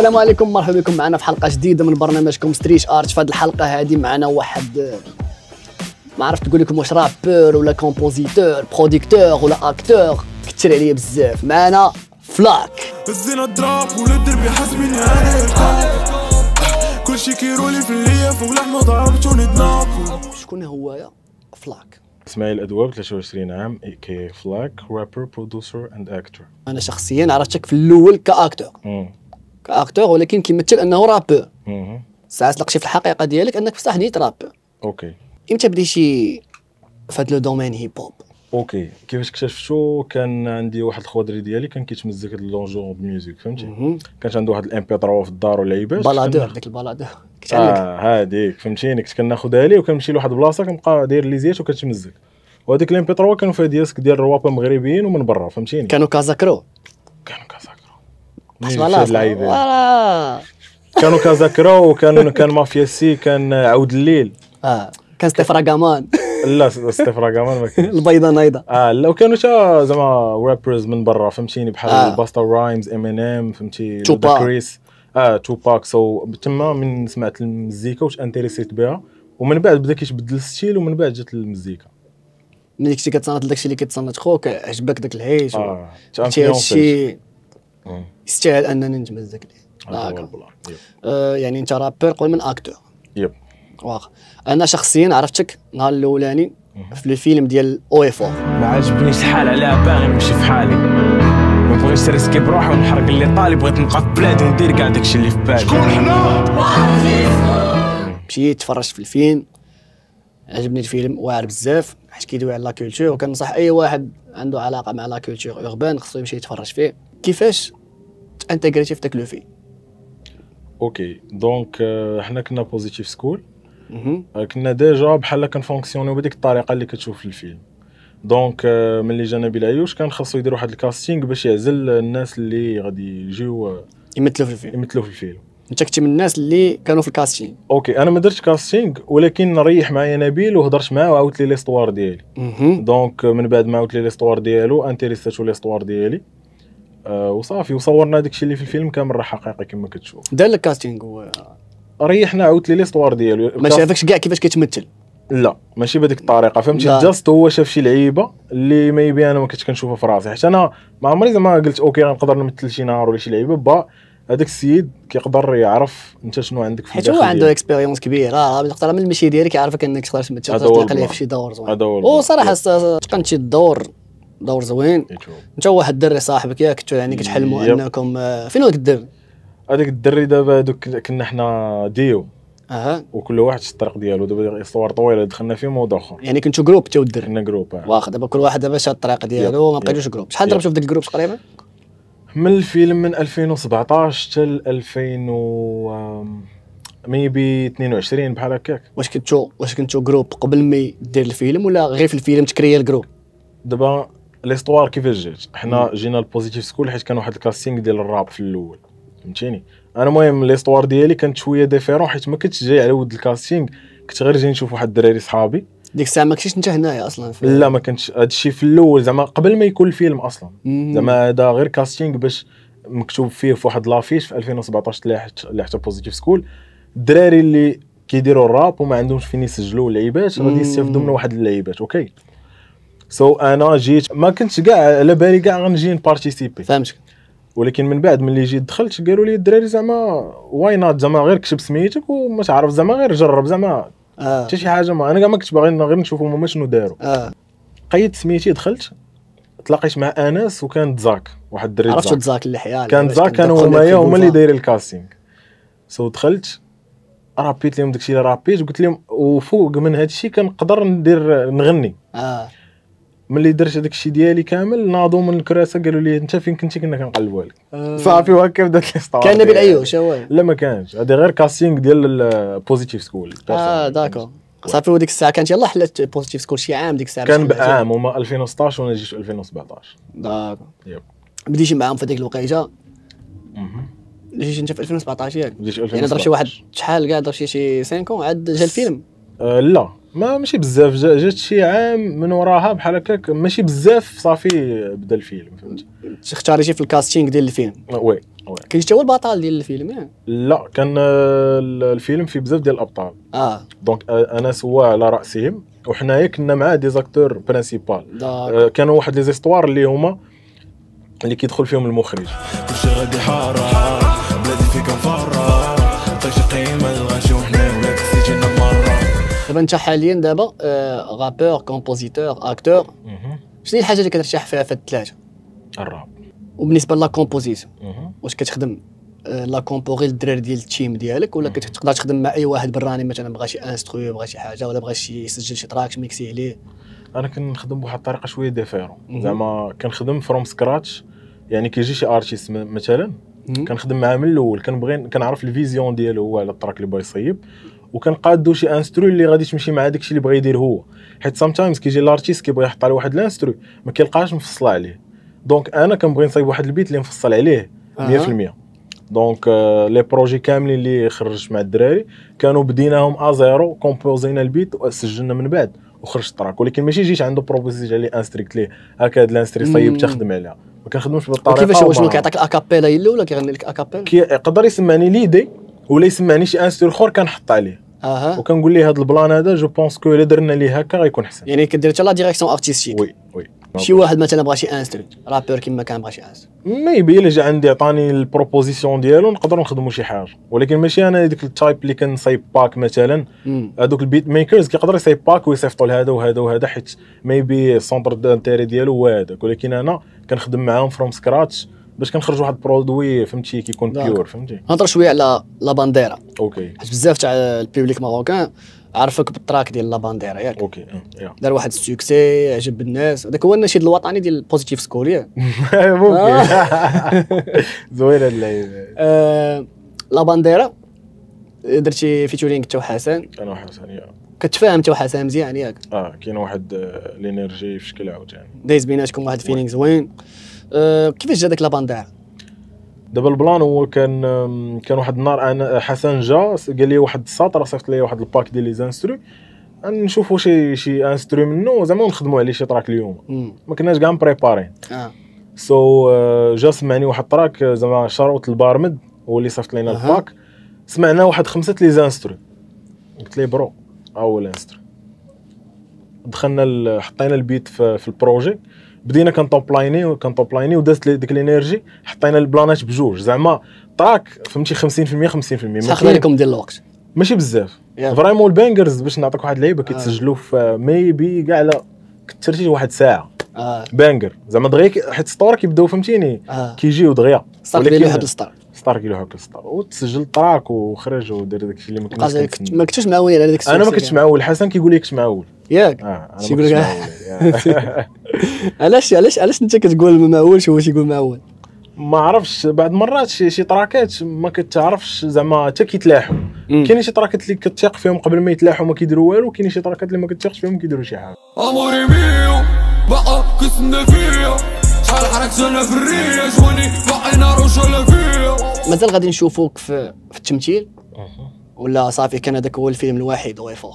السلام عليكم مرحبا بكم معنا في حلقه جديده من برنامجكم ستريش ارت في هذه الحلقه هذه معنا واحد ما عرفت نقول لكم واش رابور ولا كومبوزيتور بروديكتور ولا اكتور كثر عليا بزاف معنا فلاك بزينا الدراب ولا الدربي حسبني هذا القاب كلشي كيرولي في فوق ولحمة ضربت وندناب شكون هو يا فلاك اسماعيل ادواب 23 عام اي كي فلاك رابر برودوسر اند اكتور انا شخصيا عرفتك في الاول كاكتور اكتور ولكن كيمثل انه رابور ساعات تلقى في الحقيقه ديالك انك بصح نيت رابور اوكي امتى بديتي في هذا لو دومين هيب هوب اوكي كيفاش اكتشفتو كان عندي واحد الخوادري ديالي كان كيتمزك هاد دو ميوزيك فهمتي كانت عنده واحد الام بي 3 في الدار ولعيبات بلادور ديك البلادور كنت اه هاديك فهمتيني كنت كناخذها لي وكنمشي لواحد البلاصه كنبقى داير ليزيات وكتمزك وهذيك الام بي 3 كانوا فيها ديسك ديال الروابا المغربيين ومن برا فهمتيني كانوا كازاكرو كانوا كانوا كازاكرا وكانوا كان مافيا سي كان عود الليل اه كان ستيف راغامان لا ما كمان البيضه نايضه اه لا وكانوا شا زعما رابرز من برا فهمتيني بحال آه. باستا رايمز ام ان ام فهمتي توباك كريس اه توباك سو تما من سمعت المزيكا واش انتريسيت بها ومن بعد بدا كيتبدل الستيل ومن بعد جات المزيكا ملي كنتي كتصنت داكشي اللي كيتصنت خوك عجبك داك العيش آه. هادشي يستاهل انني ننجم ذاك آه يعني انت رابر قبل من اكتور يب واخا انا شخصيا عرفتك النهار الاولاني في الفيلم ديال او اف ما عجبنيش الحال على باغي نمشي في حالي ما بغيتش نريسكي بروحي ونحرق اللي طالي بغيت نبقى في بلادي وندير كاع داكشي اللي في بالي شكون حنا مشيت تفرجت في الفيلم عجبني الفيلم واعر بزاف حيت كيدوي على لاكولتور وكنصح اي واحد عنده علاقه مع لاكولتور اوربان خصو يمشي يتفرج فيه كيفاش تانتيغريتي في داك لو في اوكي دونك حنا كنا بوزيتيف سكول كنا ديجا بحال كنفونكسيونيو بهذيك الطريقه اللي كتشوف في الفيلم دونك ملي جانا بالعيوش كان خاصو يدير واحد الكاستينغ باش يعزل الناس اللي غادي يجيو يمثلوا في الفيلم يمثلوا في الفيلم انت كنت من الناس اللي كانوا في الكاستينغ اوكي انا ما درتش كاستينغ ولكن ريح معايا نبيل وهضرت معاه وعاودت لي ليستوار ديالي دونك mhm. من بعد ما عاودت لي ليستوار ديالو انتريستاتو ليستوار ديالي آه وصافي وصورنا داكشي اللي في الفيلم كامل راه حقيقي كما كتشوف دار لك كاستينغ و... ريحنا عاودت لي ليستوار ديالو ما شافكش كاع كيفاش كيتمثل لا ماشي بهذيك الطريقه فهمتي جاست هو شاف شي لعيبه اللي ما يبي انا ما كنتش كنشوفها في راسي حيت انا ما عمري زعما قلت اوكي غنقدر نمثل شي نهار ولا شي لعيبه با هذاك السيد كيقدر يعرف انت شنو عندك في حيت هو عنده اكسبيريونس كبيره آه، من المشي ديالك يعرفك انك تقدر تمثل تلقى ليه في شي دور زوين وصراحه تقنت شي الدور دور زوين انت واحد يعني آه، الدري صاحبك يا كنتوا يعني كتحلموا انكم فين هذاك الدري هذاك الدري دابا دوك كنا حنا ديو اها وكل واحد في الطريق ديالو دابا صور طويله دخلنا في موضوع اخر يعني كنتو جروب انت والدري كنا جروب آه. واخا دابا كل واحد دابا شاد الطريق ديالو ما بقيتوش جروب شحال ضربتوا في ذاك الجروب تقريبا من الفيلم من 2017 حتى 2000 و ميبي 22 بحال هكاك واش كنتو واش كنتو جروب قبل ما دير الفيلم ولا غير في الفيلم تكريا الجروب دابا ليستوار كيفاش جات حنا جينا البوزيتيف سكول حيت كان واحد الكاستينغ ديال الراب في الاول فهمتيني انا المهم ليستوار ديالي كانت شويه ديفيرون حيت ما كنتش جاي على ود الكاستينغ كنت غير جاي نشوف واحد الدراري صحابي ديك الساعه ما كنتش انت هنايا اصلا في لا ما كنتش هذا الشيء في الاول زعما قبل ما يكون الفيلم اصلا زعما هذا غير كاستينغ باش مكتوب فيه في واحد لافيش في 2017 اللي حتى بوزيتيف سكول الدراري اللي كيديروا الراب وما عندهمش فين يسجلوا اللعيبات غادي يستافدوا من واحد اللعيبات اوكي سو so انا جيت ما كنتش كاع على بالي كاع غنجي نبارتيسيبي فهمتك ولكن من بعد ملي جيت دخلت قالوا لي الدراري زعما واي نوت زعما غير كتب سميتك وما تعرف زعما غير جرب زعما آه. حتى آه. شي حاجه ما انا كاع ما كنت باغي غير نشوف هما شنو داروا آه. قيدت سميتي دخلت تلاقيت مع انس وكان زاك واحد الدري عرفت زاك اللحيه كان زاك كانوا هما هما اللي دايرين الكاستينغ سو so دخلت رابيت لهم داكشي اللي رابيت وقلت لهم وفوق من هادشي كنقدر ندير نغني اه ملي درت هذاك الشيء ديالي كامل ناضوا من الكراسه قالوا لي انت فين كنتي كنا كنقلبوا عليك آه. صافي وهكا بدات لي كان نبيل ايوش هو لا ما كانش هذا غير كاستينغ ديال البوزيتيف سكول اه داكور صافي وديك الساعه كانت يلاه حلات بوزيتيف سكول شي عام ديك الساعه كان بعام هما 2016 وانا جيت 2017 داكور يب بديتي معاهم في هذيك الوقيته جيت انت في 2017 ياك بديت 2017 يعني ضرب شي واحد شحال كاع ضرب شي 5 عاد جا الفيلم آه، لا ما ماشي بزاف جات شي عام من وراها بحال هكاك ماشي بزاف صافي بدا الفيلم فهمتي اختاريتي في الكاستينغ ديال الفيلم أه، وي وي كنت هو البطل ديال الفيلم يعني لا كان آه، الفيلم فيه بزاف ديال الابطال اه دونك انا سوا على راسهم وحنايا كنا مع دي زاكتور برينسيبال كانوا واحد لي زيستوار اللي هما اللي كيدخل فيهم المخرج كلشي غادي حاره بلادي فيك مفرح طيش قيمه دابا انت حاليا دابا رابور آه، كومبوزيتور اكتور شنو هي الحاجه اللي كترتاح فيها في الثلاثه الراب وبالنسبه لا كومبوزيسيون واش كتخدم آه، لا كومبو غير الدراري ديال التيم ديالك ولا كتقدر تخدم مع اي واحد براني مثلا بغى شي انستروي بغى شي حاجه ولا بغى شي يسجل شي تراك ميكسي عليه انا كنخدم بواحد الطريقه شويه ديفيرون زعما كنخدم فروم سكراتش يعني كيجي شي ارتيست مثلا كنخدم معاه من الاول كنبغي كنعرف الفيزيون ديالو هو على التراك اللي بغا يصيب وكنقادو شي انسترو اللي غادي تمشي مع داكشي اللي بغا يدير هو حيت سام تايمز كيجي لارتيست كيبغي يحط على واحد الانسترو ما كيلقاش مفصل عليه دونك انا كنبغي نصايب واحد البيت اللي مفصل عليه 100% أه. دونك لي بروجي كاملين اللي خرجت مع الدراري كانوا بديناهم ا زيرو كومبوزينا البيت وسجلنا من بعد وخرج التراك ولكن ماشي جيت عنده جا لي انستريكت ليه هكا هاد الانستري صيب تخدم عليها ما كنخدمش بالطريقه كيفاش هو كيعطيك الاكابيلا الاولى كيغني لك اكابيلا كيقدر يسمعني ليدي ولا يسمعنيش انستور اخر كنحط عليه اها وكنقول ليه هذا البلان هذا جو بونس كو الا درنا ليه هكا غيكون احسن يعني كدير حتى لا ديريكسيون ارتستيك وي وي شي واحد مثلا بغى شي انستر رابور كيما كان بغى شي انستر ميبي الا جا عندي عطاني البروبوزيسيون ديالو نقدروا نخدموا شي حاجه ولكن ماشي انا ديك التايب اللي كنصايب باك مثلا هذوك البيت ميكرز كيقدر يصايب باك ويصيفطوا لهذا وهذا وهذا حيت ميبي السونتر دانتيري ديالو هو هذاك ولكن انا كنخدم معاهم فروم سكراتش باش كنخرج واحد برودوي فهمتي كيكون بيور فهمتي نهضر شويه على لا بانديرا اوكي حيت بزاف تاع البيبليك ماروكان عرفك بالتراك ديال لا بانديرا ياك اوكي آه، دار واحد السوكسي عجب الناس هذاك هو النشيد الوطني ديال بوزيتيف سكول ياك ممكن آه. زوينه اللعيبه آه، لا بانديرا درتي فيتورينغ انت حسن انا وحسن يا كتفاهم انت حسن مزيان ياك اه كاين واحد الانرجي في شكل عاوتاني يعني. دايز بيناتكم واحد فيلينغ زوين أه، كيفاش جا داك لابان دابا البلان هو كان كان واحد النهار انا حسن جا قال لي واحد السطر صيفط لي واحد الباك ديال لي زانسترو نشوفوا شي شي انسترو منه زعما نخدموا عليه شي تراك اليوم ما كناش كاع مبريبارين آه. سو so, uh, جا سمعني واحد تراك زعما شروط البارمد هو اللي صيفط لينا أه. الباك سمعنا واحد خمسه لي زانسترو قلت ليه برو اول هو الانسترو دخلنا حطينا البيت في, في البروجي بدينا كنطوب لايني كنطوب لايني ودازت ديك الانرجي حطينا البلانات بجوج زعما طاك فهمتي 50% 50% سخنا لكم ديال الوقت ماشي بزاف فريمون البانجرز باش نعطيك واحد اللعيبه كيتسجلوا آه. في ميبي كاع على كثرتي واحد ساعه آه. بانجر زعما دغيا حيت ستار كيبداو فهمتيني آه. كيجيو دغيا ستار كيلو واحد الستار ستار كيلو واحد الستار وتسجل طراك وخرج ودار داكشي اللي ما كنتش ما كنتش معول على داك انا ما كنتش يعني. معول حسن كيقول لي كنت معول ياك آه شي يقول لك علاش علاش علاش انت كتقول ممول وهو تيقول ممول ما عرفش بعض المرات شي, شي تراكات ما كتعرفش زعما حتى كيتلاحوا كاين شي تراكات اللي كتثق فيهم قبل ما يتلاحوا ما كيديروا والو كاين شي تراكات اللي ما كتثقش فيهم كيديروا شي حاجه اموري ميو بقى كسنا فيا شحال حركت انا في الريش وني بقينا رجولة فيا مازال غادي نشوفوك في, في التمثيل ولا صافي كان هذاك هو الفيلم الوحيد ويفا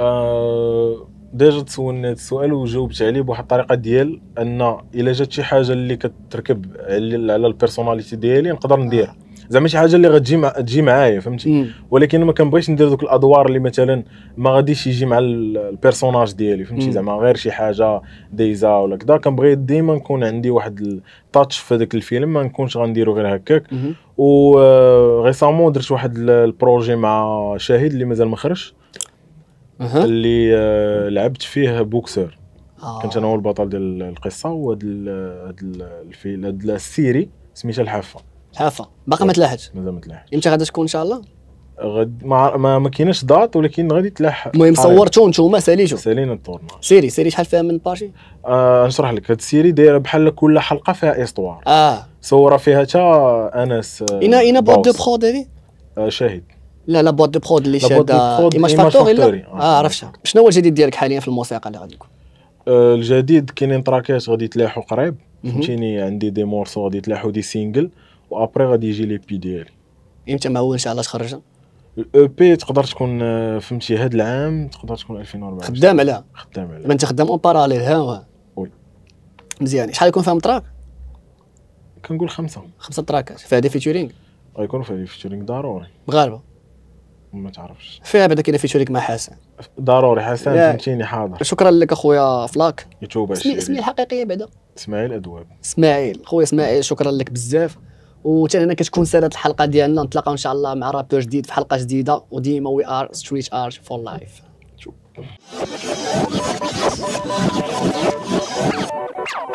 آه ديجا تسولني هذا السؤال وجاوبت عليه بواحد الطريقه ديال ان الا جات شي حاجه اللي كتركب على البيرسوناليتي ديالي نقدر نديرها آه. زعما شي حاجه اللي غتجي مع تجي معايا فهمتي ولكن ما كنبغيش ندير دوك الادوار اللي مثلا ما غاديش يجي مع البيرسوناج ديالي فهمتي زعما غير شي حاجه دايزه ولا كذا كنبغي ديما نكون عندي واحد التاتش في هذاك الفيلم ما نكونش غنديرو غير هكاك و غيسامون آه، درت واحد البروجي مع شاهد اللي مازال ما خرجش أه. اللي لعبت فيه بوكسر آه. كنت انا هو البطل ديال القصه وهاد الفيل هاد السيري سميتها الحافه الحافه باقا ما تلاحتش مازال ما تلاحتش امتى غادي تكون ان شاء الله؟ غد ما ما, ما كايناش دات ولكن غادي تلاح المهم صورتو نتوما ساليتو سالينا التورنا سيري سيري شحال فيها من بارتي آه نشرح لك هاد السيري دايره بحال كل حلقه فيها استوار اه صوره فيها تا انس اين آه، اين بوت دو بخود هذه آه شاهد لا لا بوات دو برود اللي شاده ايماج فاكتوري اه, آه، عرفتها شنو هو الجديد ديالك حاليا في الموسيقى اللي غادي يكون آه، الجديد كاينين تراكات غادي تلاحوا قريب فهمتيني عندي دي مورسو غادي تلاحوا دي سينجل وابري غادي يجي لي بي ديالي امتى ما هو ان شاء الله تخرج الاو بي e تقدر تكون آه، فهمتي هاد العام تقدر تكون 2014 خدام عليها خدام عليها انت خدام اون باراليل ها وي مزيان شحال يكون فيهم تراك كنقول خمسه خمسه تراكات فيها دي فيتورينغ غيكون فيها دي فيتورينغ ضروري مغاربه ما تعرفش فيها بعدا كاين في شريك مع حسن ضروري حسن فهمتيني حاضر شكرا لك اخويا فلاك يتوب اسمي اسمي الحقيقيه بعدا اسماعيل ادواب اسماعيل خويا اسماعيل شكرا لك بزاف وحتى انا كتكون سالات الحلقه ديالنا نتلاقاو ان شاء الله مع رابور جديد في حلقه جديده وديما وي ار ستريت ارت فور لايف شكرا